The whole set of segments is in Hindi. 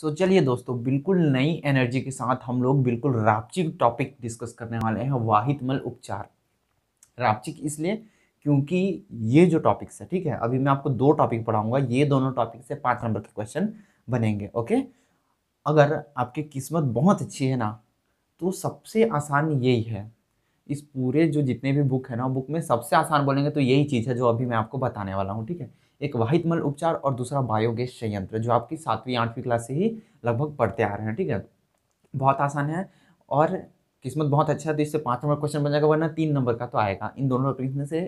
सो चलिए दोस्तों बिल्कुल नई एनर्जी के साथ हम लोग बिल्कुल रापचिक टॉपिक डिस्कस करने वाले हैं वाहितमल उपचार रापचिक इसलिए क्योंकि ये जो टॉपिक्स है ठीक है अभी मैं आपको दो टॉपिक पढ़ाऊंगा ये दोनों टॉपिक से पाँच नंबर के क्वेश्चन बनेंगे ओके अगर आपकी किस्मत बहुत अच्छी है ना तो सबसे आसान यही है इस पूरे जो जितने भी बुक है ना बुक में सबसे आसान बोलेंगे तो यही चीज़ है जो अभी मैं आपको बताने वाला हूँ ठीक है एक वाहित मल उपचार और दूसरा बायोगैस संयंत्र जो आपकी सातवीं आठवीं क्लास से ही लगभग पढ़ते आ रहे हैं ठीक है बहुत आसान है और किस्मत बहुत अच्छा है तो इससे पाँच नंबर क्वेश्चन बन जाएगा वरना तीन नंबर का तो आएगा इन दोनों टॉपिक में से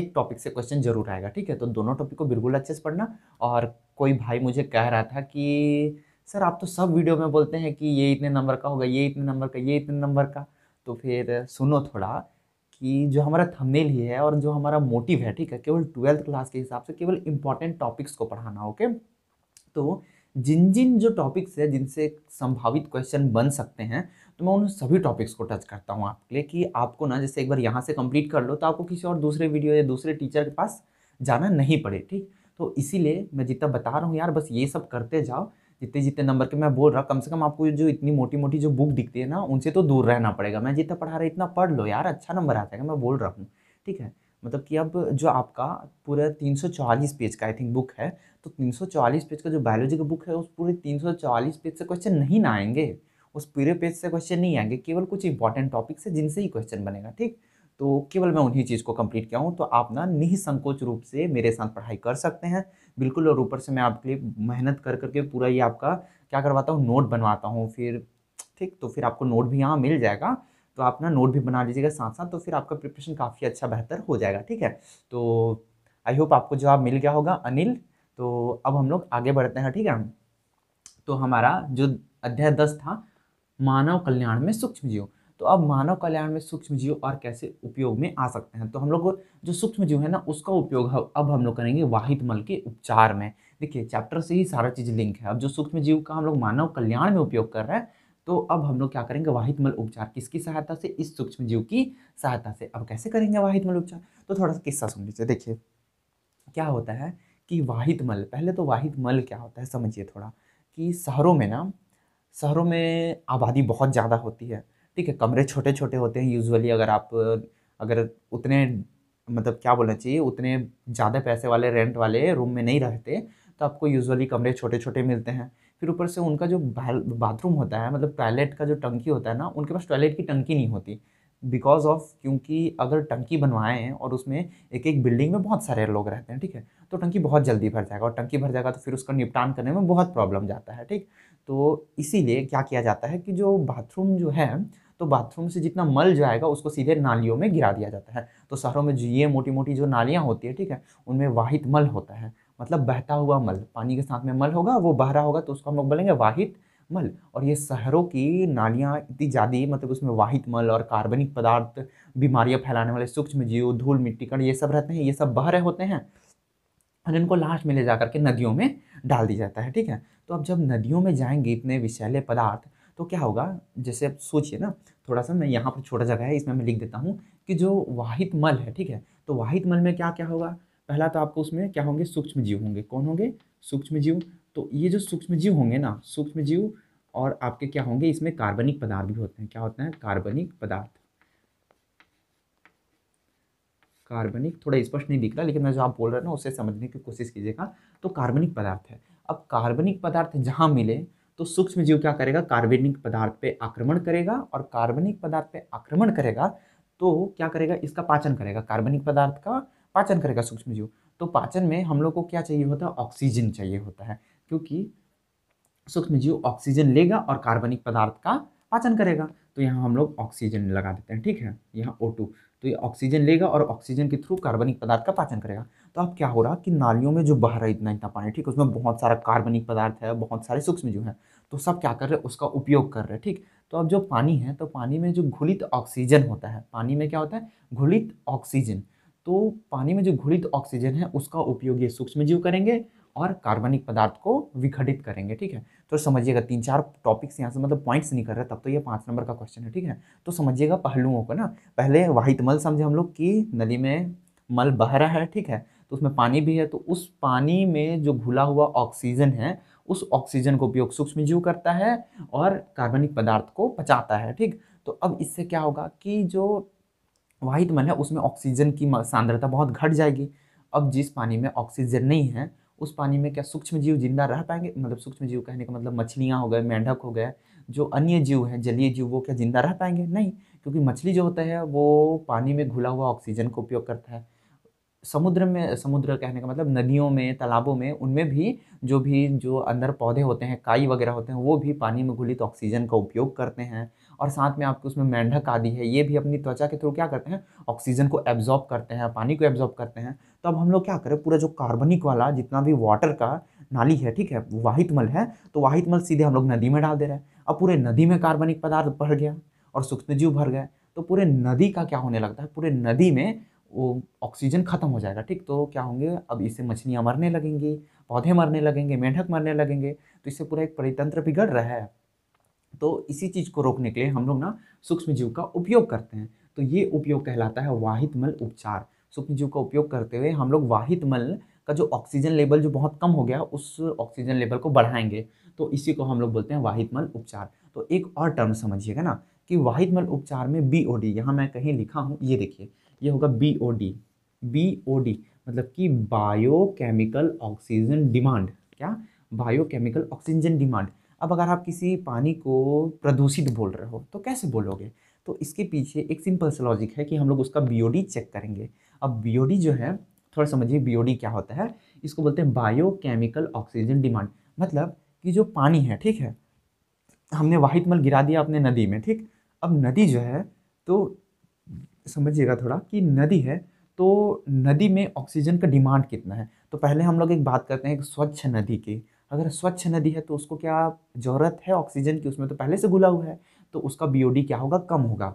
एक टॉपिक से क्वेश्चन जरूर आएगा ठीक है तो दोनों टॉपिक को बिल्कुल अच्छे से पढ़ना और कोई भाई मुझे कह रहा था कि सर आप तो सब वीडियो में बोलते हैं कि ये इतने नंबर का होगा ये इतने नंबर का ये इतने नंबर का तो फिर सुनो थोड़ा कि जो हमारा थंबनेल ही है और जो हमारा मोटिव है ठीक है केवल ट्वेल्थ क्लास के हिसाब से केवल इंपॉर्टेंट टॉपिक्स को पढ़ाना ओके तो जिन जिन जो टॉपिक्स है जिनसे संभावित क्वेश्चन बन सकते हैं तो मैं उन सभी टॉपिक्स को टच करता हूँ आपके लिए कि आपको ना जैसे एक बार यहाँ से कंप्लीट कर लो तो आपको किसी और दूसरे वीडियो या दूसरे टीचर के पास जाना नहीं पड़े ठीक तो इसीलिए मैं जितना बता रहा हूँ यार बस ये सब करते जाओ जितने जितने नंबर के मैं बोल रहा कम से कम आपको जो इतनी मोटी मोटी जो बुक दिखती है ना उनसे तो दूर रहना पड़ेगा मैं जितना पढ़ा रहा इतना पढ़ लो यार अच्छा नंबर आ जाएगा मैं बोल रहा हूँ ठीक है मतलब कि अब जो आपका पूरा 344 पेज का आई थिंक बुक है तो 344 पेज का जो बायोलॉजी का बुक है उस पूरे 344 पेज से क्वेश्चन नहीं ना आएंगे उस पूरे पेज से क्वेश्चन नहीं आएंगे केवल कुछ इंपॉर्टेंट टॉपिक से जिनसे ही क्वेश्चन बनेगा ठीक तो केवल मैं उन्हीं चीज़ को कंप्लीट किया हूँ तो आप ना निसंकोच रूप से मेरे साथ पढ़ाई कर सकते हैं बिल्कुल और ऊपर से मैं आपके लिए मेहनत कर करके पूरा ये आपका क्या करवाता हूँ नोट बनवाता हूँ फिर ठीक तो फिर आपको नोट भी यहाँ मिल जाएगा तो आप ना नोट भी बना लीजिएगा साथ साथ तो फिर आपका प्रिपरेशन काफ़ी अच्छा बेहतर हो जाएगा ठीक है तो आई होप आपको जवाब मिल गया होगा अनिल तो अब हम लोग आगे बढ़ते हैं ठीक है तो हमारा जो अध्याय दस था मानव कल्याण में सूक्ष्म जीव तो अब मानव कल्याण में सूक्ष्म जीव और कैसे उपयोग में आ सकते हैं तो हम लोग जो सूक्ष्म जीव है ना उसका उपयोग अब हम लोग करेंगे वाहित मल के उपचार में देखिए चैप्टर से ही सारा चीज़ लिंक है अब जो सूक्ष्म जीव का हम लोग मानव कल्याण में उपयोग कर रहे हैं तो अब हम लोग क्या करेंगे वाहित मल उपचार किसकी सहायता से इस सूक्ष्म जीव की सहायता से अब कैसे करेंगे वाहित मल उपचार तो थोड़ा सा किस्सा सुन लीजिए देखिए क्या होता है कि वाहित मल पहले तो वाहित मल क्या होता है समझिए थोड़ा कि शहरों में ना शहरों में आबादी बहुत ज़्यादा होती है ठीक है कमरे छोटे छोटे होते हैं यूजुअली अगर आप अगर उतने मतलब क्या बोलना चाहिए उतने ज़्यादा पैसे वाले रेंट वाले रूम में नहीं रहते तो आपको यूजुअली कमरे छोटे छोटे मिलते हैं फिर ऊपर से उनका जो बाथरूम होता है मतलब टॉयलेट का जो टंकी होता है ना उनके पास टॉयलेट की टंकी नहीं होती बिकॉज ऑफ क्योंकि अगर टंकी बनवाएं और उसमें एक एक बिल्डिंग में बहुत सारे लोग रहते हैं ठीक है तो टंकी बहुत जल्दी भर जाएगा और टंकी भर जाएगा तो फिर उसका निपटान करने में बहुत प्रॉब्लम जाता है ठीक तो इसीलिए क्या किया जाता है कि जो बाथरूम जो है तो बाथरूम से जितना मल जाएगा उसको सीधे नालियों में गिरा दिया जाता है तो शहरों में जो ये मोटी मोटी जो नालियाँ होती है ठीक है उनमें वाहित मल होता है मतलब बहता हुआ मल पानी के साथ में मल होगा वो बह रहा होगा तो उसको हम लोग बोलेंगे वाहित मल और ये शहरों की नालियाँ इतनी ज़्यादा मतलब उसमें वाहित मल और कार्बनिक पदार्थ बीमारियाँ फैलाने वाले सूक्ष्म जीव धूल मिट्टी कण ये सब रहते हैं ये सब बह रहे होते हैं और इनको लास्ट में ले जा करके नदियों में डाल दिया जाता है ठीक है तो अब जब नदियों में जाएंगे इतने विषैले पदार्थ तो क्या होगा जैसे अब सोचिए ना थोड़ा सा मैं यहाँ पर छोटा जगह है इसमें मैं लिख देता हूँ कि जो वाहित मल है ठीक है तो वाहित मल में क्या क्या होगा पहला तो आपको उसमें क्या होंगे सूक्ष्म जीव होंगे कौन होंगे सूक्ष्म जीव तो ये जो सूक्ष्म जीव होंगे ना सूक्ष्म जीव और आपके क्या होंगे इसमें कार्बनिक पदार्थ भी होते हैं क्या होते हैं कार्बनिक पदार्थ कार्बनिक थोड़ा स्पष्ट नहीं दिख रहा लेकिन मैं जो आप बोल रहे हैं ना उसे समझने की कोशिश कीजिएगा तो कार्बनिक पदार्थ है अब कार्बनिक पदार्थ जहाँ मिले तो सूक्ष्म जीव क्या करेगा कार्बनिक पदार्थ पे आक्रमण करेगा और कार्बनिक पदार्थ पे आक्रमण करेगा तो क्या करेगा इसका पाचन करेगा कार्बनिक पदार्थ का पाचन करेगा सूक्ष्म जीव तो पाचन में हम लोग को क्या चाहिए होता है ऑक्सीजन चाहिए होता है क्योंकि सूक्ष्म जीव ऑक्सीजन लेगा और कार्बनिक पदार्थ का पाचन करेगा तो यहाँ हम लोग ऑक्सीजन लगा देते हैं ठीक है यहाँ ओ टू तो ये ऑक्सीजन लेगा और ऑक्सीजन के थ्रू कार्बनिक पदार्थ का पाचन करेगा तो अब क्या हो रहा कि नालियों में जो बह रहा है इतना इतना पानी ठीक उसमें बहुत सारा कार्बनिक पदार्थ है बहुत सारे सूक्ष्म जीव हैं तो सब क्या कर रहे हैं उसका उपयोग कर रहे हैं ठीक तो अब जो पानी है तो पानी में जो घुलित ऑक्सीजन होता है पानी में क्या होता है घुलित ऑक्सीजन तो पानी में जो घुलित ऑक्सीजन है उसका उपयोग ये सूक्ष्म जीव करेंगे और कार्बनिक पदार्थ को विघटित करेंगे ठीक है तो समझिएगा तीन चार टॉपिक्स यहाँ से मतलब पॉइंट्स निकल रहे तब तो ये पाँच नंबर का क्वेश्चन है ठीक है तो समझिएगा पहलुओं को ना पहले वाहित मल समझे हम लोग कि नली में मल बह रहा है ठीक है तो उसमें पानी भी है तो उस पानी में जो घुला हुआ ऑक्सीजन है उस ऑक्सीजन को उपयोग सूक्ष्म जीव करता है और कार्बनिक पदार्थ को पचाता है ठीक तो अब इससे क्या होगा कि जो वाहित मल है उसमें ऑक्सीजन की सांद्रता बहुत घट जाएगी अब जिस पानी में ऑक्सीजन नहीं है उस पानी में क्या सूक्ष्म जीव जिंदा रह पाएंगे मतलब सूक्ष्म जीव कहने का मतलब मछलियाँ हो गए मेंढक हो गए जो अन्य जीव हैं जलीय जीव वो क्या जिंदा रह पाएंगे नहीं क्योंकि मछली जो होता है वो पानी में घुला हुआ ऑक्सीजन का उपयोग करता है समुद्र में समुद्र कहने का मतलब नदियों में तालाबों में उनमें भी जो भी जो अंदर पौधे होते हैं काई वगैरह होते हैं वो भी पानी में घुलित तो ऑक्सीजन का उपयोग करते हैं और साथ में आपके उसमें मेंढक आदि है ये भी अपनी त्वचा के थ्रू क्या करते हैं ऑक्सीजन को एब्जॉर्ब करते हैं पानी को एब्जॉर्ब करते हैं तो अब हम लोग क्या करें पूरा जो कार्बनिक वाला जितना भी वाटर का नाली है ठीक है वाहित मल है तो वाहित मल सीधे हम लोग नदी में डाल दे रहे हैं अब पूरे नदी में कार्बनिक पदार्थ भर गया और सूक्ष्मजीव भर गए तो पूरे नदी का क्या होने लगता है पूरे नदी में वो ऑक्सीजन खत्म हो जाएगा ठीक तो क्या होंगे अब इससे मछलियाँ मरने लगेंगी पौधे मरने लगेंगे मेंढक मरने लगेंगे तो इससे पूरा एक परितंत्र बिगड़ रहा है तो इसी चीज़ को रोकने के लिए हम लोग ना सूक्ष्म जीव का उपयोग करते हैं तो ये उपयोग कहलाता है वाहित मल उपचार सूक्ष्म जीव का उपयोग करते हुए हम लोग वाहित मल का जो ऑक्सीजन लेवल जो बहुत कम हो गया उस ऑक्सीजन लेवल को बढ़ाएंगे तो इसी को हम लोग बोलते हैं वाहित मल उपचार तो एक और टर्म समझिएगा ना कि वाहित मल उपचार में बी ओ डी यहाँ मैं कहीं लिखा हूँ ये देखिए ये होगा B O D B O D मतलब कि बायोकेमिकल ऑक्सीजन डिमांड क्या बायोकेमिकल ऑक्सीजन डिमांड अब अगर आप किसी पानी को प्रदूषित बोल रहे हो तो कैसे बोलोगे तो इसके पीछे एक सिंपल सा लॉजिक है कि हम लोग उसका बी चेक करेंगे अब बी जो है थोड़ा समझिए बी क्या होता है इसको बोलते हैं बायोकेमिकल ऑक्सीजन डिमांड मतलब कि जो पानी है ठीक है हमने वाहित मल गिरा दिया अपने नदी में ठीक अब नदी जो है तो समझिएगा थोड़ा कि नदी है तो नदी में ऑक्सीजन का डिमांड कितना है तो पहले हम लोग एक बात करते हैं एक स्वच्छ नदी की अगर स्वच्छ नदी है तो उसको क्या ज़रूरत है ऑक्सीजन की उसमें तो पहले से घुला हुआ है तो उसका बीओडी क्या होगा कम होगा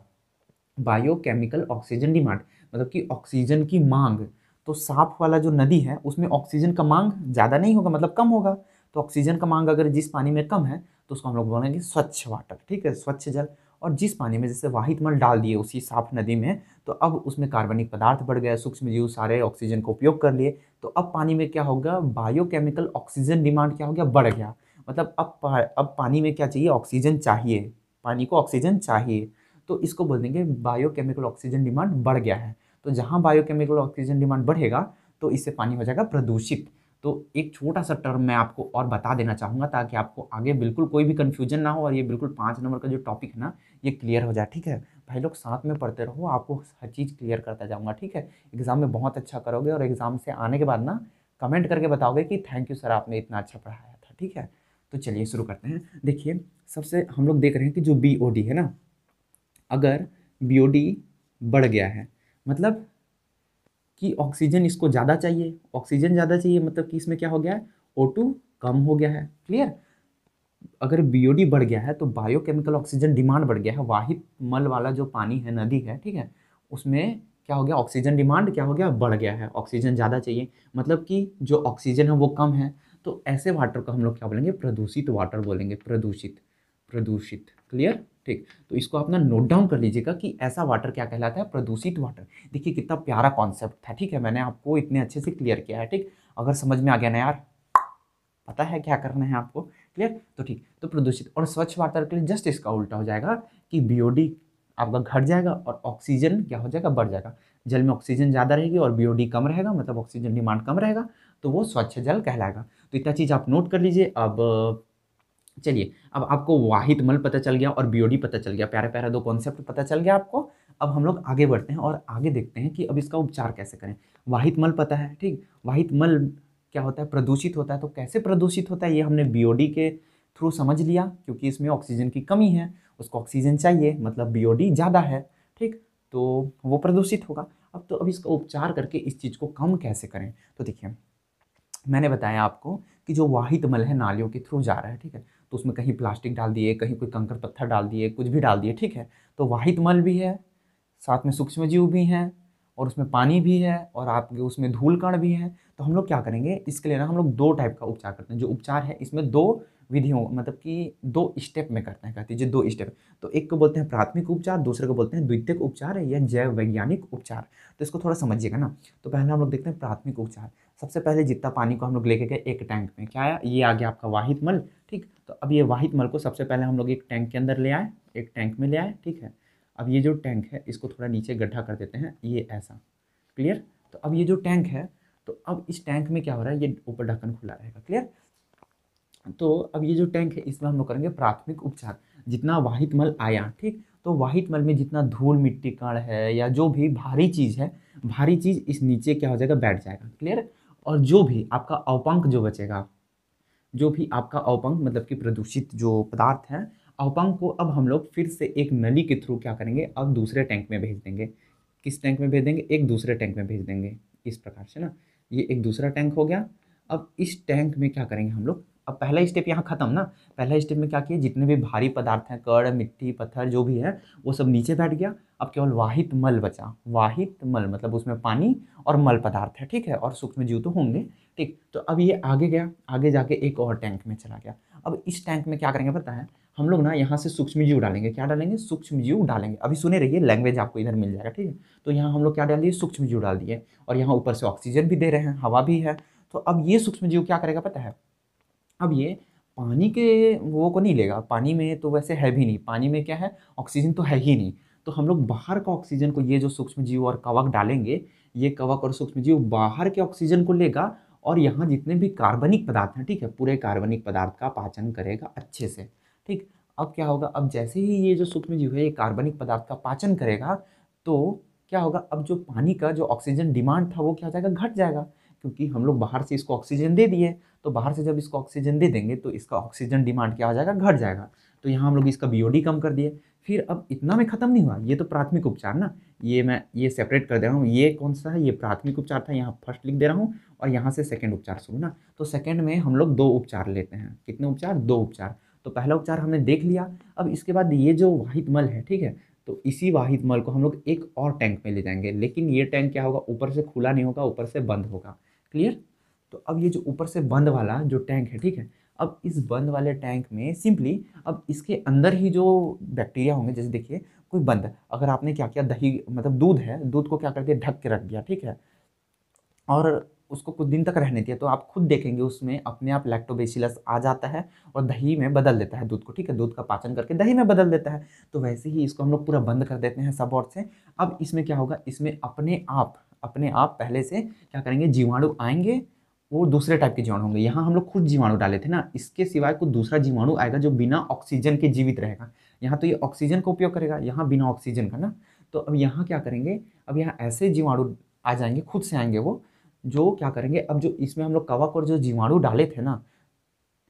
बायोकेमिकल ऑक्सीजन डिमांड मतलब कि ऑक्सीजन की मांग तो साफ वाला जो नदी है उसमें ऑक्सीजन का मांग ज़्यादा नहीं होगा मतलब कम होगा तो ऑक्सीजन का मांग अगर जिस पानी में कम है तो उसको हम लोग बोलेंगे स्वच्छ वाटर ठीक है स्वच्छ जल और जिस पानी में जैसे वाहित मल डाल दिए उसी साफ नदी में तो अब उसमें कार्बनिक पदार्थ बढ़ गया सूक्ष्म जीव सारे ऑक्सीजन का उपयोग कर लिए तो अब पानी में क्या होगा बायोकेमिकल ऑक्सीजन डिमांड क्या हो गया बढ़ गया मतलब अब अब पानी में क्या चाहिए ऑक्सीजन चाहिए पानी को ऑक्सीजन चाहिए तो इसको बोल देंगे बायोकेमिकल ऑक्सीजन डिमांड बढ़ गया है तो जहाँ बायोकेमिकल ऑक्सीजन डिमांड बढ़ेगा तो इससे पानी हो जाएगा प्रदूषित तो एक छोटा सा टर्म मैं आपको और बता देना चाहूँगा ताकि आपको आगे बिल्कुल कोई भी कन्फ्यूजन ना हो और ये बिल्कुल पाँच नंबर का जो टॉपिक है ना ये क्लियर हो जाए ठीक है भाई लोग साथ में पढ़ते रहो आपको हर चीज़ क्लियर करता जाऊँगा ठीक है एग्ज़ाम में बहुत अच्छा करोगे और एग्ज़ाम से आने के बाद ना कमेंट करके बताओगे कि थैंक यू सर आपने इतना अच्छा पढ़ाया था ठीक है तो चलिए शुरू करते हैं देखिए सबसे हम लोग देख रहे हैं कि जो बी ओ डी है ना अगर बी ओ डी बढ़ गया है मतलब कि ऑक्सीजन इसको ज़्यादा चाहिए ऑक्सीजन ज़्यादा चाहिए मतलब कि इसमें क्या हो गया है ओ टू कम हो गया है क्लियर अगर बी बढ़ गया है तो बायोकेमिकल ऑक्सीजन डिमांड बढ़ गया है वाहित मल वाला जो पानी है नदी है ठीक है उसमें क्या हो गया ऑक्सीजन डिमांड क्या हो गया बढ़ गया है ऑक्सीजन ज़्यादा चाहिए मतलब कि जो ऑक्सीजन है वो कम है तो ऐसे वाटर को हम लोग क्या बोलेंगे प्रदूषित वाटर बोलेंगे प्रदूषित प्रदूषित क्लियर ठीक तो इसको अपना नोट डाउन कर लीजिएगा कि ऐसा वाटर क्या कहलाता है प्रदूषित वाटर देखिए कितना प्यारा कॉन्सेप्ट था ठीक है मैंने आपको इतने अच्छे से क्लियर किया है ठीक अगर समझ में आ गया ना यार पता है क्या करना है आपको क्लियर तो ठीक तो प्रदूषित और स्वच्छ वाटर के लिए जस्ट इसका उल्टा हो जाएगा कि बीओडी आपका घट जाएगा और ऑक्सीजन क्या हो जाएगा बढ़ जाएगा जल में ऑक्सीजन ज़्यादा रहेगी और बीओडी कम रहेगा मतलब ऑक्सीजन डिमांड कम रहेगा तो वो स्वच्छ जल कहलाएगा तो इतना चीज़ आप नोट कर लीजिए अब चलिए अब आपको वाहिद मल पता चल गया और बीओडी पता चल गया प्यारा प्यारा दो कॉन्सेप्ट पता चल गया आपको अब हम लोग आगे बढ़ते हैं और आगे देखते हैं कि अब इसका उपचार कैसे करें वाहित मल पता है ठीक वाहित मल क्या होता है प्रदूषित होता है तो कैसे प्रदूषित होता है ये हमने बीओडी के थ्रू समझ लिया क्योंकि इसमें ऑक्सीजन की कमी है उसको ऑक्सीजन चाहिए मतलब बीओडी ज़्यादा है ठीक तो वो प्रदूषित होगा अब तो अब इसका उपचार करके इस चीज़ को कम कैसे करें तो देखिए मैंने बताया आपको कि जो वाहित मल है नालियों के थ्रू जा रहा है ठीक है तो उसमें कहीं प्लास्टिक डाल दिए कहीं कोई कंकर पत्थर डाल दिए कुछ भी डाल दिए ठीक है तो वाहित मल भी है साथ में सूक्ष्म जीव भी हैं और उसमें पानी भी है और आपके उसमें धूल कण भी हैं तो हम लोग क्या करेंगे इसके लिए ना हम लोग दो टाइप का उपचार करते हैं जो उपचार है इसमें दो विधियों मतलब कि दो स्टेप में करते हैं कहते हैं जो दो स्टेप तो एक को बोलते हैं प्राथमिक उपचार दूसरे को बोलते हैं द्वितीयक उपचार या जैव वैज्ञानिक उपचार तो इसको थोड़ा समझिएगा ना तो पहले हम लोग देखते हैं प्राथमिक उपचार सबसे पहले जितना पानी को हम लोग लेके गए एक टैंक में क्या आया ये आ गया आपका वाहित मल ठीक तो अब ये वाहित मल को सबसे पहले हम लोग एक टैंक के अंदर ले आए एक टैंक में ले आए ठीक है अब ये जो टैंक है इसको थोड़ा नीचे गड्ढा कर देते हैं ये ऐसा क्लियर तो अब ये जो टैंक है तो अब इस टैंक में क्या हो रहा है ये ऊपर ढक्कन खुला रहेगा क्लियर तो अब ये जो टैंक है इसमें हम लोग करेंगे प्राथमिक उपचार जितना वाहित मल आया ठीक तो वाहित मल में जितना धूल मिट्टी कण है या जो भी भारी चीज़ है भारी चीज़ इस नीचे क्या हो जाएगा बैठ जाएगा क्लियर और जो भी आपका अवपंक जो बचेगा जो भी आपका अवपंक मतलब कि प्रदूषित जो पदार्थ है अवपंक को अब हम लोग फिर से एक नली के थ्रू क्या करेंगे अब दूसरे टैंक में भेज देंगे किस टैंक में भेज देंगे एक दूसरे टैंक में भेज देंगे इस प्रकार से ना ये एक दूसरा टैंक हो गया अब इस टैंक में क्या करेंगे हम लोग अब पहला स्टेप यहाँ खत्म ना पहला स्टेप में क्या किया जितने भी भारी पदार्थ हैं कड़ मिट्टी पत्थर जो भी है वो सब नीचे बैठ गया अब केवल वाहित मल बचा वाहित मल मतलब उसमें पानी और मल पदार्थ है ठीक है और सूक्ष्म जीव तो होंगे ठीक तो अब ये आगे गया आगे जाके एक और टैंक में चला गया अब इस टैंक में क्या करेंगे पता है हम लोग ना यहाँ से सूक्ष्म जीव डालेंगे क्या डालेंगे सूक्ष्म जीव डालेंगे अभी सुने रहिए लैंग्वेज आपको इधर मिल जाएगा ठीक है तो यहाँ हम लोग क्या डाल दिए सूक्ष्म जीव डाल दिए और यहाँ ऊपर से ऑक्सीजन भी दे रहे हैं हवा भी है तो अब ये सूक्ष्म जीव क्या करेगा पता है अब ये पानी के वो को नहीं लेगा पानी में तो वैसे है भी नहीं पानी में क्या है ऑक्सीजन तो है ही नहीं तो हम लोग बाहर का ऑक्सीजन को ये जो सूक्ष्म जीव और कवक डालेंगे ये कवक और सूक्ष्म जीव बाहर के ऑक्सीजन को लेगा और यहाँ जितने भी कार्बनिक पदार्थ हैं ठीक है पूरे कार्बनिक पदार्थ का पाचन करेगा अच्छे से ठीक अब क्या होगा अब जैसे ही ये जो सूक्ष्म जीव है ये कार्बनिक पदार्थ का पाचन करेगा तो क्या होगा अब जो पानी का जो ऑक्सीजन डिमांड था वो क्या हो जाएगा घट जाएगा क्योंकि हम लोग बाहर से इसको ऑक्सीजन दे दिए तो बाहर से जब इसको ऑक्सीजन दे देंगे तो इसका ऑक्सीजन डिमांड क्या हो जाएगा घट जाएगा तो यहाँ हम लोग इसका बी कम कर दिए फिर अब इतना में ख़त्म नहीं हुआ ये तो प्राथमिक उपचार ना ये मैं ये सेपरेट कर दे रहा हूँ ये कौन सा है ये प्राथमिक उपचार था यहाँ फर्स्ट लिख दे रहा हूँ और यहाँ से सेकेंड उपचार शुरू ना तो सेकेंड में हम लोग दो उपचार लेते हैं कितने उपचार दो उपचार तो पहला उपचार हमने देख लिया अब इसके बाद ये जो वाहित मल है ठीक है तो इसी वाहित मल को हम लोग एक और टैंक में ले जाएंगे लेकिन ये टैंक क्या होगा ऊपर से खुला नहीं होगा ऊपर से बंद होगा क्लियर तो अब ये जो ऊपर से बंद वाला जो टैंक है ठीक है अब इस बंद वाले टैंक में सिंपली अब इसके अंदर ही जो बैक्टीरिया होंगे जैसे देखिए कोई बंद अगर आपने क्या किया दही मतलब दूध है दूध को क्या कर दिया ढक के रख दिया ठीक है और उसको कुछ दिन तक रहने दिया तो आप खुद देखेंगे उसमें अपने आप लैक्टोबेसिलस आ जाता है और दही में बदल देता है दूध को ठीक है दूध का पाचन करके दही में बदल देता है तो वैसे ही इसको हम लोग पूरा बंद कर देते हैं सब और से अब इसमें क्या होगा इसमें अपने आप अपने आप पहले से क्या करेंगे जीवाणु आएंगे वो दूसरे टाइप के जीवाणु होंगे यहाँ हम लोग खुद जीवाणु डाले थे ना इसके सिवाय कोई दूसरा जीवाणु आएगा जो बिना ऑक्सीजन के जीवित रहेगा यहाँ तो ये ऑक्सीजन का उपयोग करेगा यहाँ बिना ऑक्सीजन का ना तो अब यहाँ क्या करेंगे अब यहाँ ऐसे जीवाणु आ जाएंगे खुद से आएंगे वो जो क्या करेंगे अब जो इसमें हम लोग कवक और जो जीवाणु डाले थे ना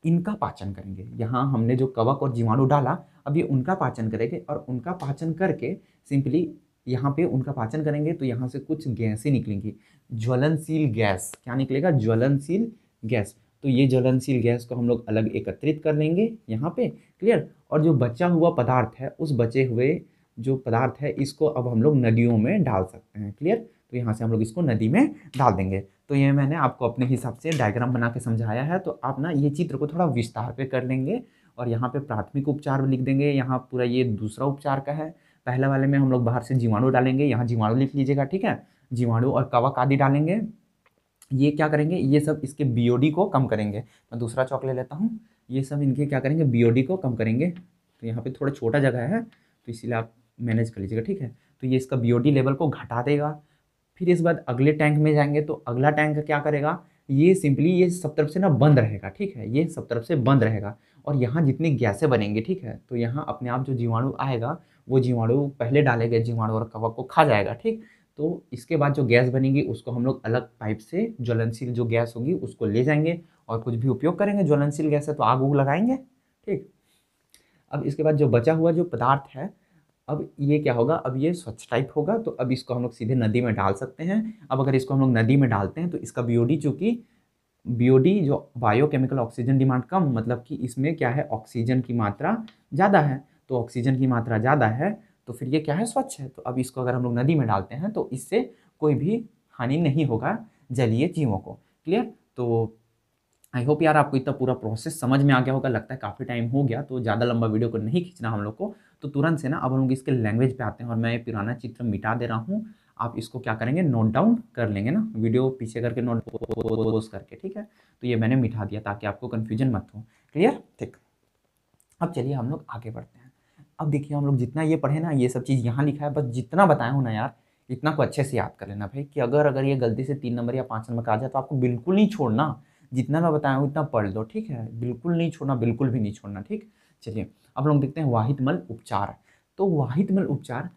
इनका पाचन करेंगे यहाँ हमने जो कवक और जीवाणु डाला अब ये उनका पाचन करेंगे और उनका पाचन करके सिंपली यहाँ पे उनका पाचन करेंगे तो यहाँ से कुछ गैसें निकलेंगी ज्वलनशील गैस क्या निकलेगा ज्वलनशील गैस तो ये ज्वलनशील गैस को हम लोग अलग एकत्रित कर लेंगे यहाँ पे क्लियर और जो बचा हुआ पदार्थ है उस बचे हुए जो पदार्थ है इसको अब हम लोग नदियों में डाल सकते हैं क्लियर तो यहाँ से हम लोग इसको नदी में डाल देंगे तो ये मैंने आपको अपने हिसाब से डायग्राम बना के समझाया है तो आप ना ये चित्र को थोड़ा विस्तार पे कर लेंगे और यहाँ पे प्राथमिक उपचार लिख देंगे यहाँ पूरा ये दूसरा उपचार का है पहले वाले में हम लोग बाहर से जीवाणु डालेंगे यहाँ जीवाणु लिख लीजिएगा ठीक है जीवाणु और कवक आदि डालेंगे ये क्या करेंगे ये सब इसके बीओडी को कम करेंगे मैं दूसरा चौक ले लेता हूँ ये सब इनके क्या करेंगे बीओडी को कम करेंगे तो यहाँ पे थोड़ा छोटा जगह है तो इसीलिए आप मैनेज कर लीजिएगा ठीक है तो ये इसका बीओडी लेवल को घटा देगा फिर इस बाद अगले टैंक में जाएंगे तो अगला टैंक क्या करेगा ये सिंपली ये सब तरफ से ना बंद रहेगा ठीक है ये सब तरफ से बंद रहेगा और यहाँ जितनी गैसें बनेंगी ठीक है तो यहाँ अपने आप जो जीवाणु आएगा वो जीवाणु पहले डाले गए जीवाणु और कवक को खा जाएगा ठीक तो इसके बाद जो गैस बनेगी उसको हम लोग अलग पाइप से ज्वलनशील जो गैस होगी उसको ले जाएंगे और कुछ भी उपयोग करेंगे ज्वलनशील गैस है तो आग उग लगाएंगे ठीक अब इसके बाद जो बचा हुआ जो पदार्थ है अब ये क्या होगा अब ये स्वच्छ टाइप होगा तो अब इसको हम लोग सीधे नदी में डाल सकते हैं अब अगर इसको हम लोग नदी में डालते हैं तो इसका बीओडी चूँकि बीओडी जो बायोकेमिकल ऑक्सीजन डिमांड कम मतलब कि इसमें क्या है ऑक्सीजन की मात्रा ज़्यादा है तो ऑक्सीजन की मात्रा ज़्यादा है तो फिर ये क्या है स्वच्छ है तो अब इसको अगर हम लोग नदी में डालते हैं तो इससे कोई भी हानि नहीं होगा जलीय जीवों को क्लियर तो आई होप यार आपको इतना पूरा प्रोसेस समझ में आ गया होगा लगता है काफ़ी टाइम हो गया तो ज़्यादा लंबा वीडियो को नहीं खींचना हम लोग को तो तुरंत से ना अब हम लोग इसके लैंग्वेज पे आते हैं और मैं ये पुराना चित्र मिटा दे रहा हूँ आप इसको क्या करेंगे नोट डाउन कर लेंगे ना वीडियो पीछे करके नोट पोज करके ठीक है तो ये मैंने मिटा दिया ताकि आपको कन्फ्यूजन मत हो क्लियर ठीक अब चलिए हम लोग आगे बढ़ते हैं अब देखिए हम लोग जितना ये पढ़े ना ये सब चीज़ यहाँ लिखा है बस जितना बताया हूँ ना यार इतना को अच्छे से याद कर लेना भाई कि अगर अगर ये गलती से तीन नंबर या पाँच नंबर का आ जाए तो आपको बिल्कुल नहीं छोड़ना जितना मैं बताया हूँ उतना पढ़ लो ठीक है बिल्कुल नहीं छोड़ना बिल्कुल भी नहीं छोड़ना ठीक चलिए अब लोग देखते हैं वाहिद मल उपचार तो वाहिद मल उपचार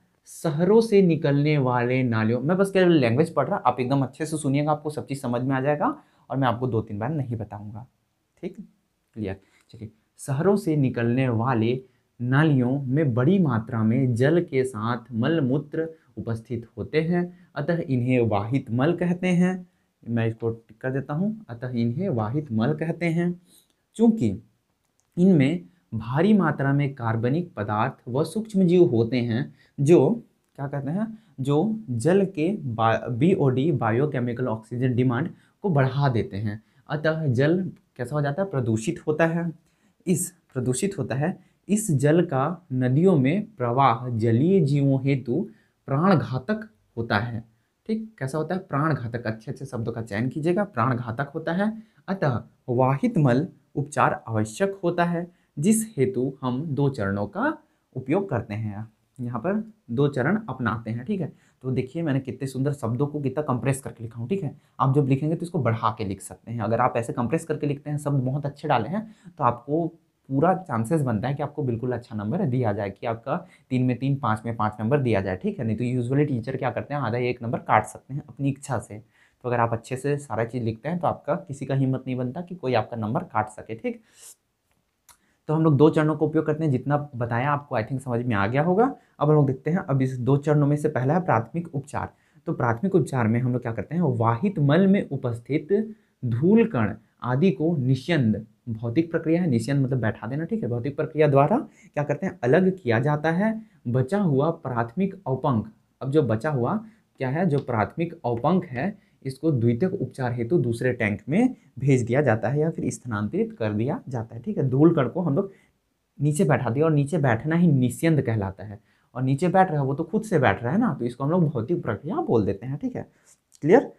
शहरों से निकलने वाले नालियों मैं बस केवल लैंग्वेज पढ़ रहा आप एकदम अच्छे से सुनिएगा आपको सब चीज़ समझ में आ जाएगा और मैं आपको दो तीन बार नहीं बताऊँगा ठीक क्लियर चलिए शहरों से निकलने वाले नालियों में बड़ी मात्रा में जल के साथ मलमूत्र उपस्थित होते हैं अतः इन्हें वाहित मल कहते हैं मैं इसको टिक कर देता हूँ अतः इन्हें वाहित मल कहते हैं चूँकि इनमें भारी मात्रा में कार्बनिक पदार्थ व सूक्ष्म जीव होते हैं जो क्या कहते हैं जो जल के बा B O D biochemical oxygen demand को बढ़ा देते हैं अतः जल कैसा हो जाता है प्रदूषित होता है इस प्रदूषित होता है इस जल का नदियों में प्रवाह जलीय जीवों हेतु प्राण घातक होता है ठीक कैसा होता है प्राण घातक अच्छे अच्छे शब्दों का चयन कीजिएगा प्राण घातक होता है अतः वाहित मल उपचार आवश्यक होता है जिस हेतु हम दो चरणों का उपयोग करते हैं यहाँ पर दो चरण अपनाते हैं ठीक है तो देखिए मैंने कितने सुंदर शब्दों को कितना कंप्रेस करके लिखा हूँ ठीक है आप जब लिखेंगे तो इसको बढ़ा के लिख सकते हैं अगर आप ऐसे कंप्रेस करके लिखते हैं शब्द बहुत अच्छे डाले हैं तो आपको पूरा चांसेस बनता है कि आपको बिल्कुल अच्छा नंबर दिया जाए कि आपका तीन में तीन पाँच में पाँच नंबर दिया जाए ठीक है नहीं तो यूजुअली टीचर क्या करते हैं आधा एक नंबर काट सकते हैं अपनी इच्छा से तो अगर आप अच्छे से सारा चीज़ लिखते हैं तो आपका किसी का हिम्मत नहीं बनता कि कोई आपका नंबर काट सके ठीक तो हम लोग दो चरणों का उपयोग करते हैं जितना बताया आपको आई थिंक समझ में आ गया होगा अब हम लोग देखते हैं अब इस दो चरणों में से पहला है प्राथमिक उपचार तो प्राथमिक उपचार में हम लोग क्या करते हैं वाहित मल में उपस्थित धूल कण आदि को निश्यंद भौतिक प्रक्रिया है निश्चयन मतलब बैठा देना ठीक है भौतिक प्रक्रिया द्वारा क्या करते हैं अलग किया जाता है बचा हुआ प्राथमिक औपंक अब जो बचा हुआ क्या है जो प्राथमिक औपंक है इसको द्वितीयक उपचार हेतु दूसरे टैंक में भेज दिया जाता है या फिर स्थानांतरित कर दिया जाता है ठीक है धूल कण को हम लोग नीचे बैठा दिया और नीचे बैठना ही निश्चंद कहलाता है और नीचे बैठ रहा है वो तो खुद से बैठ रहा है ना तो इसको हम लोग भौतिक प्रक्रिया बोल देते हैं ठीक है क्लियर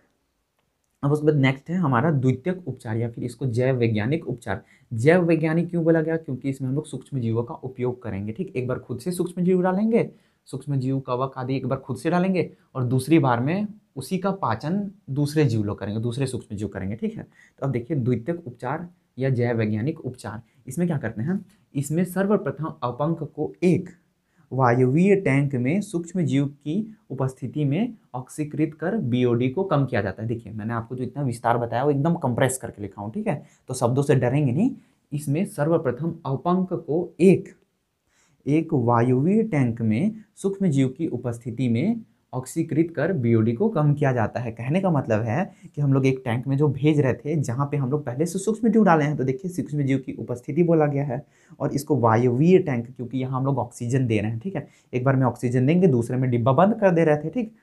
अब उसके बाद नेक्स्ट है हमारा द्वितीयक उपचार या फिर इसको जैव वैज्ञानिक उपचार जैव वैज्ञानिक क्यों बोला गया क्योंकि इसमें हम लोग सूक्ष्म जीवों का उपयोग करेंगे ठीक एक बार खुद से सूक्ष्म जीव डालेंगे सूक्ष्म जीव कवक आदि एक बार खुद से डालेंगे और दूसरी बार में उसी का पाचन दूसरे जीव लोग करेंगे दूसरे सूक्ष्म जीव करेंगे ठीक है तो अब देखिए द्वितीयक उपचार या जैव वैज्ञानिक उपचार इसमें क्या करते हैं इसमें सर्वप्रथम अपंक को एक वायवीय टैंक में सूक्ष्म जीव की उपस्थिति में ऑक्सीकृत कर बीओडी को कम किया जाता है देखिए मैंने आपको जो इतना विस्तार बताया वो एकदम कंप्रेस करके लिखा हूँ ठीक है तो शब्दों से डरेंगे नहीं इसमें सर्वप्रथम अपंक को एक एक वायुवीय टैंक में सूक्ष्म जीव की उपस्थिति में ऑक्सीकृत कर बीओडी को कम किया जाता है कहने का मतलब है कि हम लोग एक टैंक में जो भेज रहे थे जहाँ पे हम लोग पहले से सूक्ष्म जीव डाले हैं तो देखिए सूक्ष्म जीव की उपस्थिति बोला गया है और इसको वायवीय टैंक क्योंकि यहाँ हम लोग ऑक्सीजन दे रहे हैं ठीक है एक बार में ऑक्सीजन देंगे दूसरे में डिब्बा बंद कर दे रहे थे ठीक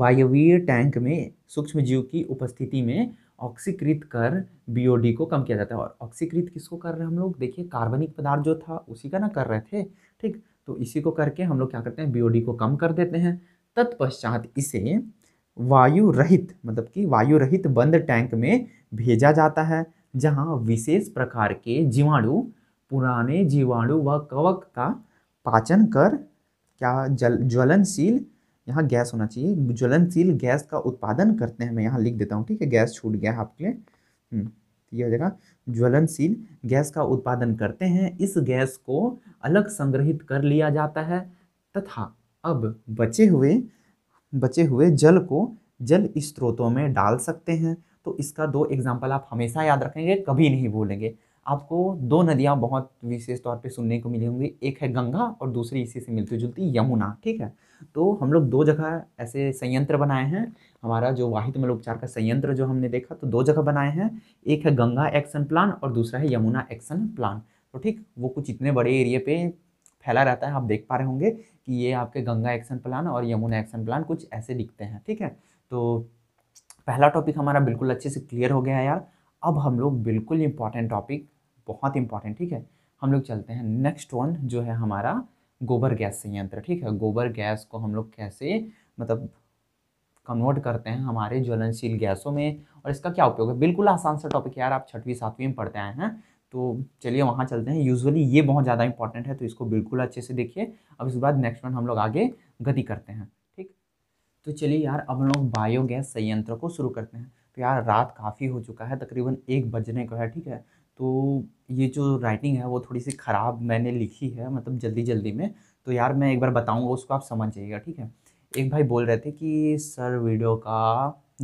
वायवीय टैंक में सूक्ष्म जीव की उपस्थिति में ऑक्सीकृत कर बीओडी को कम किया जाता है और ऑक्सीकृत किसको कर रहे हैं हम लोग देखिए कार्बनिक पदार्थ जो था उसी का ना कर रहे थे ठीक तो इसी को करके हम लोग क्या करते हैं बीओडी को कम कर देते हैं तत्पश्चात इसे वायु रहित मतलब कि वायु रहित बंद टैंक में भेजा जाता है जहाँ विशेष प्रकार के जीवाणु पुराने जीवाणु व कवक का पाचन कर क्या जल ज्वलनशील यहाँ गैस होना चाहिए ज्वलनशील गैस का उत्पादन करते हैं मैं यहाँ लिख देता हूँ ठीक है गैस छूट गया आपके लिए हम्म, ये हो जाएगा ज्वलनशील गैस का उत्पादन करते हैं इस गैस को अलग संग्रहित कर लिया जाता है तथा अब बचे हुए बचे हुए जल को जल स्रोतों में डाल सकते हैं तो इसका दो एग्जाम्पल आप हमेशा याद रखेंगे कभी नहीं भूलेंगे आपको दो नदियाँ बहुत विशेष तौर पे सुनने को मिली होंगी एक है गंगा और दूसरी इसी से मिलती जुलती यमुना ठीक है तो हम लोग दो जगह ऐसे संयंत्र बनाए हैं हमारा जो वाहित मल उपचार का संयंत्र जो हमने देखा तो दो जगह बनाए हैं एक है गंगा एक्शन प्लान और दूसरा है यमुना एक्शन प्लान तो ठीक वो कुछ इतने बड़े एरिए पे फैला रहता है आप देख पा रहे होंगे कि ये आपके गंगा एक्शन प्लान और यमुना एक्शन प्लान कुछ ऐसे दिखते हैं ठीक है तो पहला टॉपिक हमारा बिल्कुल अच्छे से क्लियर हो गया है यार अब हम लोग बिल्कुल इंपॉर्टेंट टॉपिक बहुत इंपॉर्टेंट ठीक है हम लोग चलते हैं नेक्स्ट वन जो है हमारा गोबर गैस संयंत्र ठीक है गोबर गैस को हम लोग कैसे मतलब कन्वर्ट करते हैं हमारे ज्वलनशील गैसों में और इसका क्या उपयोग है बिल्कुल आसान सा टॉपिक यार आप छठवीं सातवीं में पढ़ते आए हैं तो चलिए वहाँ चलते हैं यूजुअली ये बहुत ज़्यादा इंपॉर्टेंट है तो इसको बिल्कुल अच्छे से देखिए अब इसके बाद नेक्स्ट वन हम लोग आगे गति करते हैं ठीक तो चलिए यार अब हम लोग बायोगैस संयंत्र को शुरू करते हैं तो यार रात काफ़ी हो चुका है तकरीबन एक बजने को है ठीक है तो ये जो राइटिंग है वो थोड़ी सी ख़राब मैंने लिखी है मतलब जल्दी जल्दी में तो यार मैं एक बार बताऊँगा उसको आप समझ जाइएगा ठीक है एक भाई बोल रहे थे कि सर वीडियो का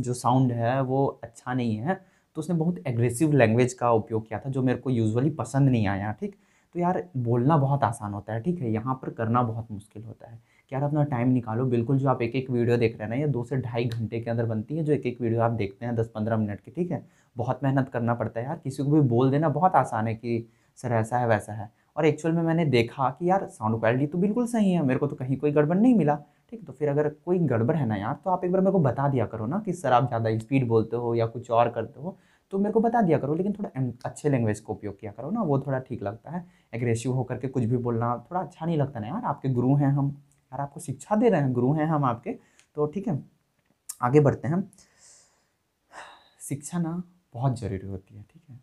जो साउंड है वो अच्छा नहीं है तो उसने बहुत एग्रेसिव लैंग्वेज का उपयोग किया था जो मेरे को यूजुअली पसंद नहीं आया ठीक तो यार बोलना बहुत आसान होता है ठीक है यहाँ पर करना बहुत मुश्किल होता है कि यार अपना टाइम निकालो बिल्कुल जो आप एक एक वीडियो देख रहे हैं ना ये दो से ढाई घंटे के अंदर बनती है जो एक एक वीडियो आप देखते हैं दस पंद्रह मिनट की ठीक है बहुत मेहनत करना पड़ता है यार किसी को भी बोल देना बहुत आसान है कि सर ऐसा है वैसा है और एक्चुअल में मैंने देखा कि यार साउंड क्वालिटी तो बिल्कुल सही है मेरे को तो कहीं कोई गड़बड़ नहीं मिला ठीक तो फिर अगर कोई गड़बड़ है ना यार तो आप एक बार मेरे को बता दिया करो ना कि सर आप ज़्यादा स्पीड बोलते हो या कुछ और करते हो तो मेरे को बता दिया करो लेकिन थोड़ा अच्छे लैंग्वेज का उपयोग किया करो ना वो थोड़ा ठीक लगता है एग्रेसिव होकर के कुछ भी बोलना थोड़ा अच्छा नहीं लगता ना यार आपके गुरु हैं हम यार आपको शिक्षा दे रहे हैं गुरु हैं हम आपके तो ठीक है आगे बढ़ते हैं शिक्षा ना बहुत ज़रूरी होती है ठीक है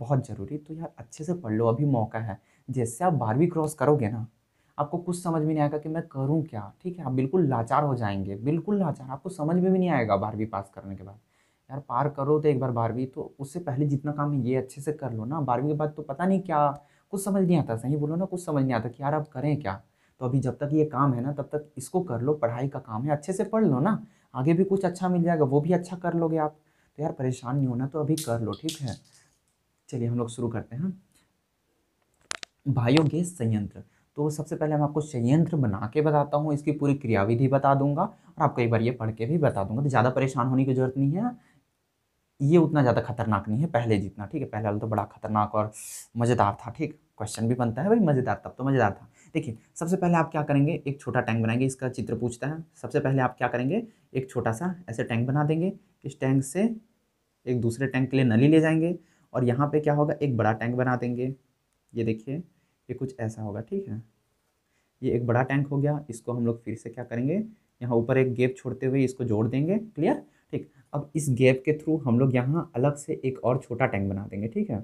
बहुत ज़रूरी तो यार अच्छे से पढ़ लो अभी मौका है जैसे आप बारहवीं क्रॉस करोगे ना आपको कुछ समझ में नहीं आएगा कि मैं करूं क्या ठीक है आप बिल्कुल लाचार हो जाएंगे बिल्कुल लाचार आपको समझ में भी नहीं आएगा बारहवीं पास करने के बाद यार पार करो तो एक बार बारहवीं तो उससे पहले जितना काम है ये अच्छे से कर लो ना बारहवीं के बाद तो पता नहीं क्या कुछ समझ नहीं आता सही बोलो ना कुछ समझ नहीं आता कि यार आप करें क्या तो अभी जब तक ये काम है ना तब तक इसको कर लो पढ़ाई का काम है अच्छे से पढ़ लो ना आगे भी कुछ अच्छा मिल जाएगा वो भी अच्छा कर लोगे आप तो यार परेशान नहीं होना तो अभी कर लो ठीक है चलिए हम लोग शुरू करते हैं बायोगैस हाँ। संयंत्र तो सबसे पहले मैं आपको संयंत्र बना के बताता हूँ इसकी पूरी क्रियाविधि बता दूंगा और आपको एक बार ये पढ़ के भी बता दूंगा तो ज़्यादा परेशान होने की जरूरत नहीं है ये उतना ज़्यादा खतरनाक नहीं है पहले जितना ठीक है पहले वाला तो बड़ा खतरनाक और मज़ेदार था ठीक क्वेश्चन भी बनता है भाई मज़ेदार तब तो मज़ेदार था देखिए सबसे पहले आप क्या करेंगे एक छोटा टैंक बनाएंगे इसका चित्र पूछता है सबसे पहले आप क्या करेंगे एक छोटा सा ऐसे टैंक बना देंगे इस टैंक से एक दूसरे टैंक के लिए नली ले जाएंगे और यहाँ पे क्या होगा एक बड़ा टैंक बना देंगे ये देखिए ये कुछ ऐसा होगा ठीक है ये एक बड़ा टैंक हो गया इसको हम लोग फिर से क्या करेंगे यहाँ ऊपर एक गेप छोड़ते हुए इसको जोड़ देंगे क्लियर अब इस गैप के थ्रू हम लोग यहाँ अलग से एक और छोटा टैंक बना देंगे ठीक है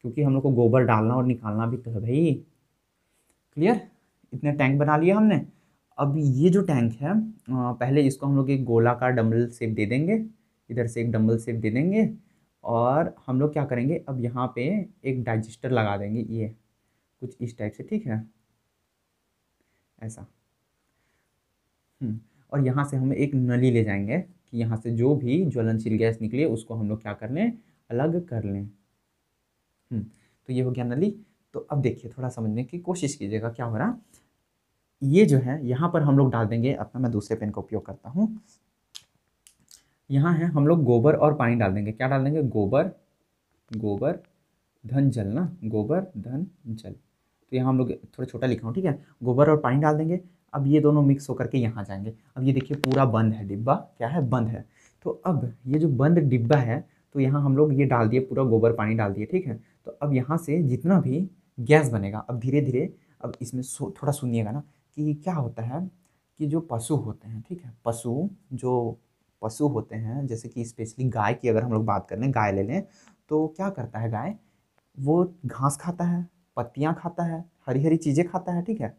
क्योंकि हम लोग को गोबर डालना और निकालना भी तो है भाई क्लियर इतने टैंक बना लिए हमने अब ये जो टैंक है पहले इसको हम लोग एक गोला का डम्बल सेप दे देंगे इधर से एक डम्बल सेप दे देंगे और हम लोग क्या करेंगे अब यहाँ पे एक डाइजेस्टर लगा देंगे ये कुछ इस टाइप से ठीक है ऐसा हम्म, और यहाँ से हम एक नली ले जाएंगे कि यहाँ से जो भी ज्वलनशील गैस निकली उसको हम लोग क्या कर लें अलग कर लें हम्म, तो ये हो गया नली तो अब देखिए थोड़ा समझने की कोशिश कीजिएगा क्या हो रहा ये जो है यहाँ पर हम लोग डाल देंगे अपना मैं दूसरे पेन का उपयोग करता हूँ यहाँ है हम लोग गोबर और पानी डाल देंगे क्या डाल देंगे गोबर गोबर धन जल ना गोबर धन जल तो यहाँ हम लोग थोड़ा छोटा लिखा हूँ ठीक है गोबर और पानी डाल देंगे अब ये दोनों मिक्स होकर के यहाँ जाएंगे अब ये देखिए पूरा बंद है डिब्बा क्या है बंद है तो अब ये जो बंद डिब्बा है तो यहाँ हम लोग ये डाल दिए पूरा गोबर पानी डाल दिए ठीक है तो अब यहाँ से जितना भी गैस बनेगा अब धीरे धीरे अब इसमें थोड़ा सुनिएगा ना कि क्या होता है कि जो पशु होते हैं ठीक है पशु जो पशु होते हैं जैसे कि स्पेशली गाय की अगर हम लोग बात कर लें गाय ले लें तो क्या करता है गाय वो घास खाता है पत्तियाँ खाता है हरी हरी चीज़ें खाता है ठीक है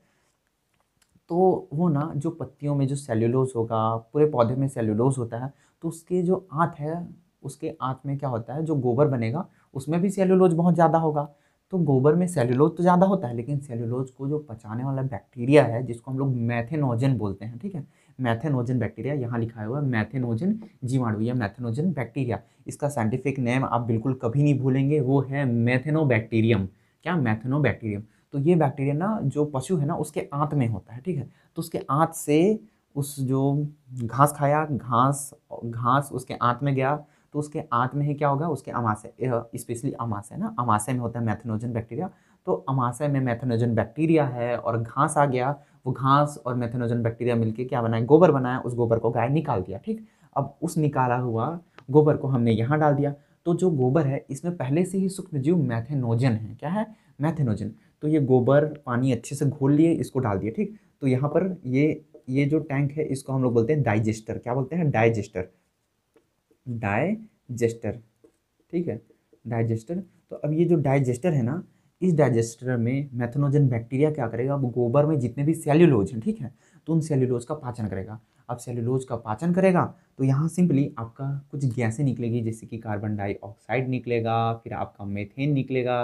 तो वो ना जो पत्तियों में जो सेल्यूलोज होगा पूरे पौधे में सेल्यूलोज होता है तो उसके जो आँत है उसके आँत में क्या होता है जो गोबर बनेगा उसमें भी सेल्यूलोज बहुत ज़्यादा होगा तो गोबर में सेल्यूलोज तो ज़्यादा होता है लेकिन सेल्यूलोज को जो पचाने वाला बैक्टीरिया है जिसको हम लोग मैथेनोजन बोलते हैं ठीक है मैथेनोजन बैक्टीरिया यहाँ लिखा हुआ है मैथेनोजन जीवाणु या मैथेनोजन बैक्टीरिया इसका साइंटिफिक नेम आप बिल्कुल कभी नहीं भूलेंगे वो है मैथेनो बैक्टीरियम क्या मैथेनो बैक्टीरियम तो ये बैक्टीरिया ना जो पशु है ना उसके आँत में होता है ठीक है तो उसके आँत से उस जो घास खाया घास घास उसके आँत में गया तो उसके आँत में ही क्या होगा उसके अमाशय स्पेशली अमाशय ना अमाशय में होता है मैथनोजन बैक्टीरिया तो अमाशय में मैथनोजन बैक्टीरिया है और घास आ गया वो घास और मैथनोजन बैक्टीरिया मिलके क्या बनाया गोबर बनाया उस गोबर को गाय निकाल दिया ठीक अब उस निकाला हुआ गोबर को हमने यहाँ डाल दिया तो जो गोबर है इसमें पहले से ही सूक्ष्म जीव मैथेनोजन है क्या है मैथेनोजन तो ये गोबर पानी अच्छे से घोल लिए इसको डाल दिए ठीक तो यहाँ पर ये ये जो टैंक है इसको हम लोग बोलते हैं डाइजेस्टर क्या बोलते हैं डाइजेस्टर डाइजेस्टर ठीक है डाइजेस्टर तो अब ये जो डाइजेस्टर है ना इस डाइजेस्टर में मैथनोजन बैक्टीरिया क्या करेगा अब गोबर में जितने भी सेल्यूलोज हैं ठीक है तो उन सेल्यूलोज का पाचन करेगा अब सेल्यूलोज का पाचन करेगा तो यहाँ सिंपली आपका कुछ गैसें निकलेगी जैसे कि कार्बन डाइऑक्साइड निकलेगा फिर आपका मेथेन निकलेगा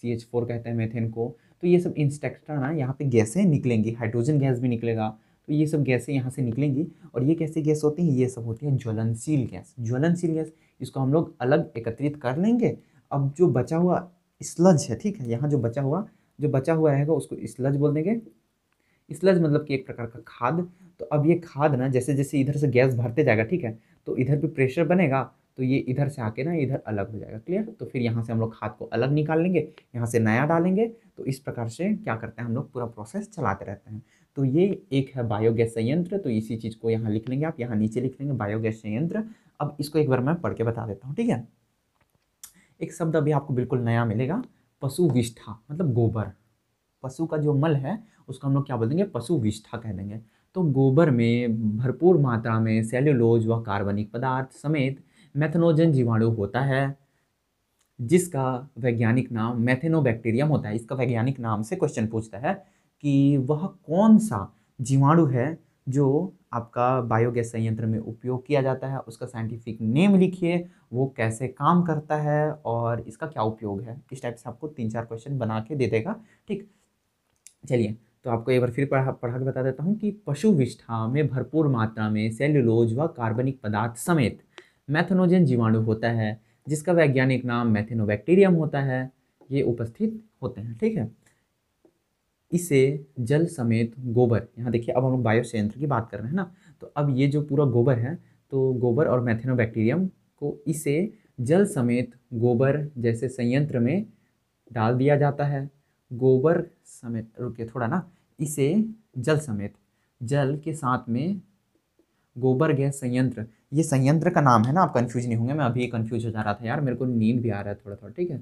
सी एच फोर कहते हैं मेथेन को तो ये सब इंस्टेक्ट्रा ना यहाँ पे गैसें निकलेंगी हाइड्रोजन गैस भी निकलेगा तो ये सब गैसें यहाँ से निकलेंगी और ये कैसे गैस होती हैं ये सब होती हैं ज्वलनशील गैस ज्वलनशील गैस इसको हम लोग अलग एकत्रित कर लेंगे अब जो बचा हुआ स्लज है ठीक है यहाँ जो बचा हुआ जो बचा हुआ रहेगा उसको स्लज बोल देंगे स्लज मतलब कि एक प्रकार का खाद तो अब ये खाद ना जैसे जैसे इधर से गैस भरते जाएगा ठीक है तो इधर भी प्रेशर बनेगा तो ये इधर से आके ना इधर अलग हो जाएगा क्लियर तो फिर यहाँ से हम लोग खाद को अलग निकाल लेंगे यहाँ से नया डालेंगे तो इस प्रकार से क्या करते हैं हम लोग पूरा प्रोसेस चलाते रहते हैं तो ये एक है बायोगैस संयंत्र तो इसी चीज़ को यहाँ लिख लेंगे आप यहाँ नीचे लिख लेंगे बायोगैस संयंत्र अब इसको एक बार मैं पढ़ के बता देता हूँ ठीक है एक शब्द अभी आपको बिल्कुल नया मिलेगा पशु विष्ठा मतलब गोबर पशु का जो मल है उसको हम लोग क्या बोल देंगे पशु विष्ठा कह देंगे तो गोबर में भरपूर मात्रा में सेल्यूलोज व कार्बनिक पदार्थ समेत मैथनोजन जीवाणु होता है जिसका वैज्ञानिक नाम मैथेनोबैक्टीरियम होता है इसका वैज्ञानिक नाम से क्वेश्चन पूछता है कि वह कौन सा जीवाणु है जो आपका बायोगैस संयंत्र में उपयोग किया जाता है उसका साइंटिफिक नेम लिखिए वो कैसे काम करता है और इसका क्या उपयोग है इस टाइप से आपको तीन चार क्वेश्चन बना के दे देगा ठीक चलिए तो आपको एक बार फिर पढ़ा पढ़ा के बता देता हूँ कि पशु विष्ठा में भरपूर मात्रा में सेल्यूलोज व कार्बनिक पदार्थ समेत मैथेनोजन जीवाणु होता है जिसका वैज्ञानिक नाम मैथेनोबैक्टीरियम होता है ये उपस्थित होते हैं ठीक है इसे जल समेत गोबर यहाँ देखिए अब हम लोग संयंत्र की बात कर रहे हैं ना तो अब ये जो पूरा गोबर है तो गोबर और मैथेनोबैक्टीरियम को इसे जल समेत गोबर जैसे संयंत्र में डाल दिया जाता है गोबर समेत रुके थोड़ा ना इसे जल समेत जल के साथ में गोबर गैस संयंत्र ये संयंत्र का नाम है ना आप कन्फ्यूज नहीं होंगे मैं अभी कन्फ्यूज हो जा रहा था यार मेरे को नींद भी आ रहा है थोड़ा थोड़ा ठीक है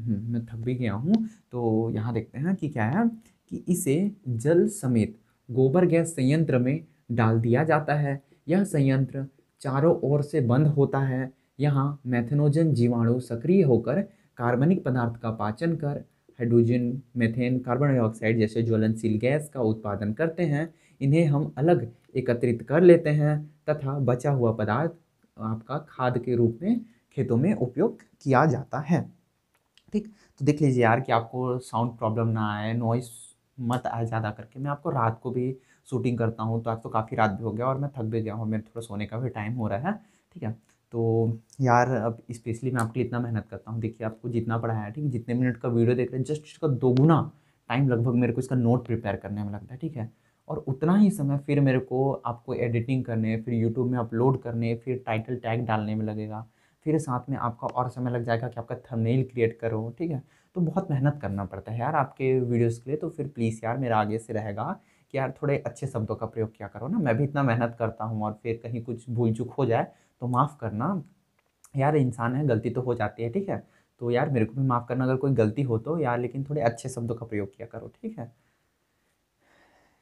हम्म, मैं थक भी गया हूँ तो यहाँ देखते हैं कि क्या है कि इसे जल समेत गोबर गैस संयंत्र में डाल दिया जाता है यह संयंत्र चारों ओर से बंद होता है यहाँ मैथेनोजन जीवाणु सक्रिय होकर कार्बनिक पदार्थ का पाचन कर हाइड्रोजन मेथेन कार्बन डाइऑक्साइड जैसे ज्वलनशील गैस का उत्पादन करते हैं इन्हें हम अलग एकत्रित कर लेते हैं तथा बचा हुआ पदार्थ आपका खाद के रूप में खेतों में उपयोग किया जाता है ठीक तो देख लीजिए यार कि आपको साउंड प्रॉब्लम ना आए नॉइस मत आए ज़्यादा करके मैं आपको रात को भी शूटिंग करता हूँ तो आज तो काफ़ी रात भी हो गया और मैं थक भी गया हूँ मेरे थोड़ा सोने का भी टाइम हो रहा है ठीक है तो यार अब स्पेशली मैं आपके लिए इतना मेहनत करता हूँ देखिए आपको जितना पढ़ाया है ठीक है जितने मिनट का वीडियो देख रहे हैं जस्ट इसका दोगुना टाइम लगभग मेरे को इसका नोट प्रिपेयर करने में लगता है ठीक है और उतना ही समय फिर मेरे को आपको एडिटिंग करने फिर यूट्यूब में अपलोड करने फिर टाइटल टैग डालने में लगेगा फिर साथ में आपका और समय लग जाएगा कि आपका थंबनेल क्रिएट करो ठीक है तो बहुत मेहनत करना पड़ता है यार आपके वीडियोस के लिए तो फिर प्लीज़ यार मेरा आगे से रहेगा कि यार थोड़े अच्छे शब्दों का प्रयोग किया करो ना मैं भी इतना मेहनत करता हूँ और फिर कहीं कुछ भूल चूक हो जाए तो माफ़ करना यार इंसान है गलती तो हो जाती है ठीक है तो यार मेरे को भी माफ़ करना अगर कोई गलती हो तो यार लेकिन थोड़े अच्छे शब्दों का प्रयोग किया करो ठीक है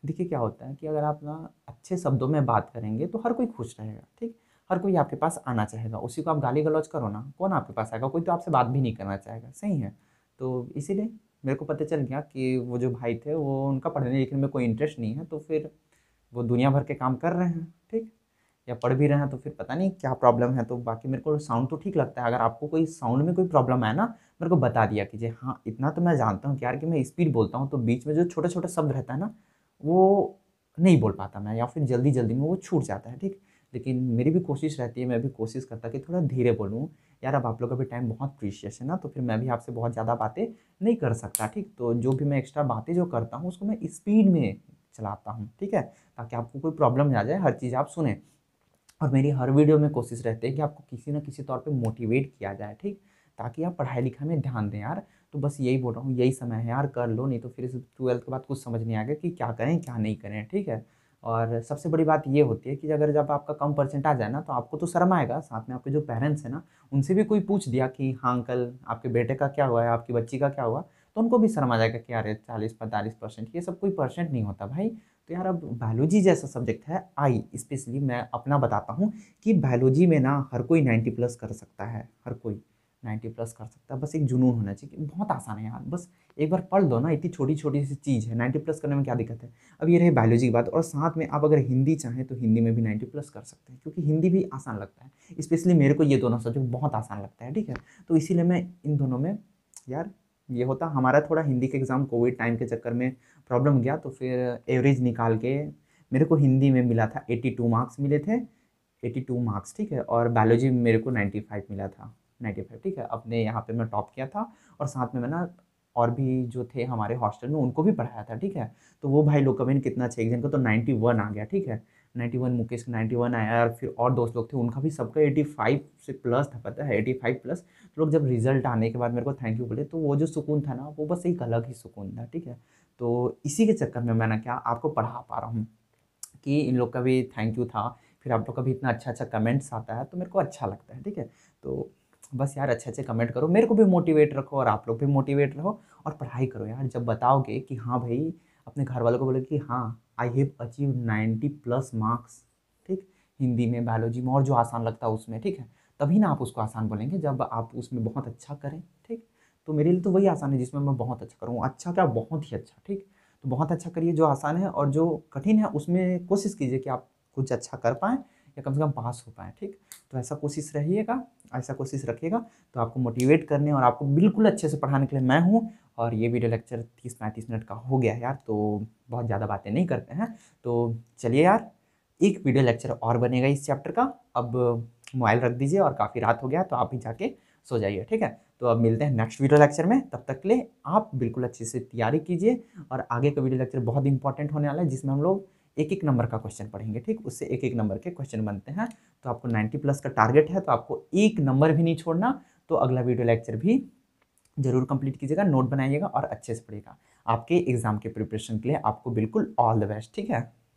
देखिए क्या होता है कि अगर आप ना अच्छे शब्दों में बात करेंगे तो हर कोई खुश रहेगा ठीक हर कोई आपके पास आना चाहेगा उसी को आप गाली गलौज करो ना कौन आपके पास आएगा कोई तो आपसे बात भी नहीं करना चाहेगा सही है तो इसीलिए मेरे को पता चल गया कि वो जो भाई थे वो उनका पढ़ने लिखने में कोई इंटरेस्ट नहीं है तो फिर वो दुनिया भर के काम कर रहे हैं ठीक या पढ़ भी रहे हैं तो फिर पता नहीं क्या प्रॉब्लम है तो बाकी मेरे को साउंड तो ठीक लगता है अगर आपको कोई साउंड में कोई प्रॉब्लम है ना मेरे को बता दिया कीजिए हाँ इतना तो मैं जानता हूँ कि यार कि मैं स्पीड बोलता हूँ तो बीच में जो छोटा छोटा शब्द रहता है ना वो नहीं बोल पाता मैं या फिर जल्दी जल्दी में वो छूट जाता है ठीक लेकिन मेरी भी कोशिश रहती है मैं भी कोशिश करता कि थोड़ा धीरे बोलूँ यार अब आप लोग का भी टाइम बहुत प्रीशियस है ना तो फिर मैं भी आपसे बहुत ज़्यादा बातें नहीं कर सकता ठीक तो जो भी मैं एक्स्ट्रा बातें जो करता हूँ उसको मैं स्पीड में चलाता हूँ ठीक है ताकि आपको कोई प्रॉब्लम ना आ जाए हर चीज़ आप सुने और मेरी हर वीडियो में कोशिश रहती है कि आपको किसी ना किसी तौर पर मोटिवेट किया जाए ठीक ताकि आप पढ़ाई लिखाई में ध्यान दें यार तो बस यही बोल रहा हूँ यही समय है यार कर लो नहीं तो फिर ट्वेल्थ के बाद कुछ समझ नहीं आएगा कि क्या करें क्या नहीं करें ठीक है और सबसे बड़ी बात ये होती है कि अगर जब आपका कम परसेंट आ जाए ना तो आपको तो शर्म आएगा साथ में आपके जो पेरेंट्स हैं ना उनसे भी कोई पूछ दिया कि हाँ अंकल आपके बेटे का क्या हुआ है आपकी बच्ची का क्या हुआ तो उनको भी शर्म आ जाएगा कि यार चालीस पैंतालीस परसेंट ये सब कोई परसेंट नहीं होता भाई तो यार अब बायोलॉजी जैसा सब्जेक्ट है आई स्पेशली मैं अपना बताता हूँ कि बायोलॉजी में ना हर कोई नाइन्टी प्लस कर सकता है हर कोई नाइन्टी प्लस कर सकता है बस एक जुनून होना चाहिए बहुत आसान है यार बस एक बार पढ़ लो ना इतनी छोटी छोटी सी चीज़ है नाइन्टी प्लस करने में क्या दिक्कत है अब ये रहे बायोलॉजी की बात और साथ में आप अगर हिंदी चाहें तो हिंदी में भी नाइन्टी प्लस कर सकते हैं क्योंकि हिंदी भी आसान लगता है स्पेशली मेरे को ये दोनों सब्जेक्ट बहुत आसान लगता है ठीक है तो इसीलिए मैं इन दोनों में यार ये होता हमारा थोड़ा हिंदी के एग्ज़ाम कोविड टाइम के चक्कर में प्रॉब्लम गया तो फिर एवरेज निकाल के मेरे को हिंदी में मिला था एट्टी मार्क्स मिले थे एट्टी मार्क्स ठीक है और बायोलॉजी में मेरे को नाइन्टी मिला था नाइन्टी फाइव ठीक है अपने यहाँ पे मैं टॉप किया था और साथ में मैं ना और भी जो थे हमारे हॉस्टल में उनको भी पढ़ाया था ठीक है तो वो भाई लोग का बहन कितना अच्छा एक का तो नाइन्टी वन आ गया ठीक है नाइन्टी वन मुकेश का नाइन्टी वन आया और फिर और दोस्त लोग थे उनका भी सबका एटी फाइव से प्लस था पता है एटी फाइव प्लस तो लोग जब रिजल्ट आने के बाद मेरे को थैंक यू बोले तो वो जो सुकून था ना वो बस एक अलग ही सुकून था ठीक है तो इसी के चक्कर में मैं ना क्या आपको पढ़ा पा रहा हूँ कि इन लोग का भी थैंक यू था फिर आप लोग का भी इतना अच्छा अच्छा कमेंट्स आता है तो मेरे को अच्छा लगता है ठीक है तो बस यार अच्छे अच्छे कमेंट करो मेरे को भी मोटिवेट रखो और आप लोग भी मोटिवेट रहो और पढ़ाई करो यार जब बताओगे कि हाँ भाई अपने घर वालों को बोले कि हाँ I have achieve ninety plus marks ठीक हिंदी में बायोलॉजी में और जो आसान लगता है उसमें ठीक है तभी ना आप उसको आसान बोलेंगे जब आप उसमें बहुत अच्छा करें ठीक तो मेरे लिए तो वही आसान है जिसमें मैं बहुत अच्छा करूँ अच्छा क्या बहुत ही अच्छा ठीक तो बहुत अच्छा करिए जो आसान है और जो कठिन है उसमें कोशिश कीजिए कि आप कुछ अच्छा कर पाएँ या कम से कम पास हो पाएँ ठीक तो ऐसा कोशिश रहिएगा ऐसा कोशिश रखिएगा तो आपको मोटिवेट करने और आपको बिल्कुल अच्छे से पढ़ाने के लिए मैं हूँ और ये वीडियो लेक्चर तीस पैंतीस मिनट का हो गया यार तो बहुत ज़्यादा बातें नहीं करते हैं तो चलिए यार एक वीडियो लेक्चर और बनेगा इस चैप्टर का अब मोबाइल रख दीजिए और काफ़ी रात हो गया तो आप भी जाके सो जाइए ठीक है तो अब मिलते हैं नेक्स्ट वीडियो लेक्चर में तब तक के लिए आप बिल्कुल अच्छे से तैयारी कीजिए और आगे का वीडियो लेक्चर बहुत इंपॉर्टेंट होने वाला है जिसमें हम लोग एक एक नंबर का क्वेश्चन पढ़ेंगे ठीक उससे एक एक नंबर के क्वेश्चन बनते हैं तो आपको नाइन्टी प्लस का टारगेट है तो आपको एक नंबर भी नहीं छोड़ना तो अगला वीडियो लेक्चर भी जरूर कंप्लीट कीजिएगा नोट बनाइएगा और अच्छे से पढ़िएगा आपके एग्ज़ाम के प्रिपरेशन के लिए आपको बिल्कुल ऑल द बेस्ट ठीक है